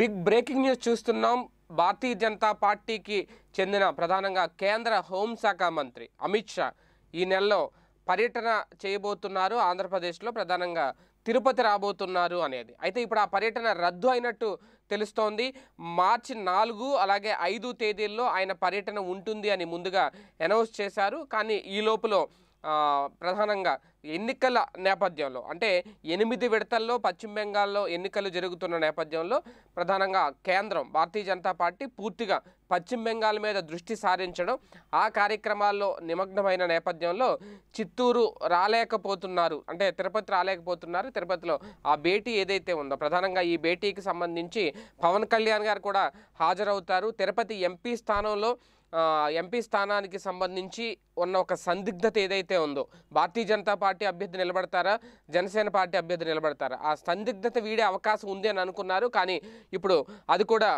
big breaking news చూస్తున్నాం భారతీయ జనతా పార్టీకి చెందిన ప్రధానంగా కేంద్ర హోంశాఖ మంత్రి అమిత్ షా ఈ నెలలో పర్యటన చేయబోతున్నారు ఆంధ్రప్రదేశ్లో ప్రధానంగా తిరుపతి రాబోతున్నారు అనేది అయితే ఇప్పుడు ఆ పర్యటన రద్దు అయినట్టు తెలుస్తోంది మార్చి నాలుగు అలాగే ఐదు తేదీల్లో ఆయన పర్యటన ఉంటుంది అని ముందుగా అనౌన్స్ చేశారు కానీ ఈ లోపల ప్రధానంగా ఎన్నికల నేపథ్యంలో అంటే ఎనిమిది విడతల్లో పశ్చిమ బెంగాల్లో ఎన్నికలు జరుగుతున్న నేపథ్యంలో ప్రధానంగా కేంద్రం భారతీయ జనతా పార్టీ పూర్తిగా పశ్చిమ బెంగాల్ మీద దృష్టి సారించడం ఆ కార్యక్రమాల్లో నిమగ్నమైన నేపథ్యంలో చిత్తూరు రాలేకపోతున్నారు అంటే తిరుపతి రాలేకపోతున్నారు తిరుపతిలో ఆ భేటీ ఏదైతే ఉందో ప్రధానంగా ఈ భేటీకి సంబంధించి పవన్ కళ్యాణ్ గారు కూడా హాజరవుతారు తిరుపతి ఎంపీ స్థానంలో ఎంపీ స్థానానికి సంబంధించి ఉన్న ఒక సందిగ్ధత ఏదైతే ఉందో భారతీయ జనతా పార్టీ పార్టీ అభ్యర్థి నిలబడతారా జనసేన పార్టీ అభ్యర్థి నిలబడతారా ఆ సందిగ్ధత వీడే అవకాశం ఉంది అని అనుకున్నారు కానీ ఇప్పుడు అది కూడా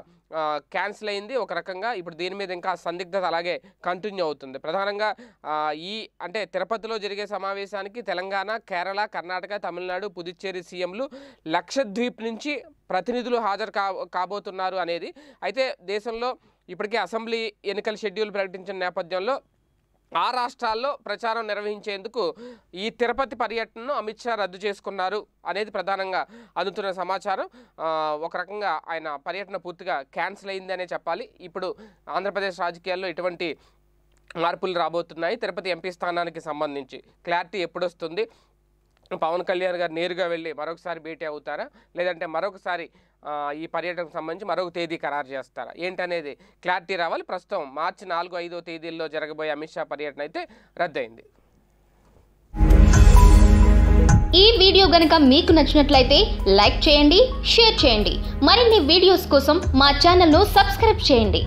క్యాన్సిల్ అయింది ఒక రకంగా ఇప్పుడు దీని మీద ఇంకా సందిగ్ధత అలాగే కంటిన్యూ అవుతుంది ప్రధానంగా ఈ అంటే తిరుపతిలో జరిగే సమావేశానికి తెలంగాణ కేరళ కర్ణాటక తమిళనాడు పుదుచ్చేరి సీఎంలు లక్షద్వీప్ నుంచి ప్రతినిధులు హాజరు కాబోతున్నారు అనేది అయితే దేశంలో ఇప్పటికే అసెంబ్లీ ఎన్నికల షెడ్యూల్ ప్రకటించిన నేపథ్యంలో ఆ రాష్ట్రాల్లో ప్రచారం నిర్వహించేందుకు ఈ తిరుపతి పర్యటనను అమిత్ షా రద్దు చేసుకున్నారు అనేది ప్రధానంగా అందుతున్న సమాచారం ఒక రకంగా ఆయన పర్యటన పూర్తిగా క్యాన్సిల్ అయిందనే చెప్పాలి ఇప్పుడు ఆంధ్రప్రదేశ్ రాజకీయాల్లో ఇటువంటి మార్పులు రాబోతున్నాయి తిరుపతి ఎంపీ స్థానానికి సంబంధించి క్లారిటీ ఎప్పుడొస్తుంది పవన్ కళ్యాణ్ గారు నేరుగా వెళ్ళి మరొకసారి భేటీ అవుతారా లేదంటే మరొకసారి ఈ పర్యటనకు సంబంధించి మరొక తేదీ ఖరారు చేస్తారా ఏంటనేది క్లారిటీ రావాలి ప్రస్తుతం మార్చి నాలుగు ఐదో తేదీల్లో జరగబోయే అమిత్ షా పర్యటన అయితే రద్దయింది ఈ వీడియో గనుక మీకు నచ్చినట్లయితే లైక్ చేయండి షేర్ చేయండి మరిన్ని వీడియోస్ కోసం మా ఛానల్ను సబ్స్క్రైబ్ చేయండి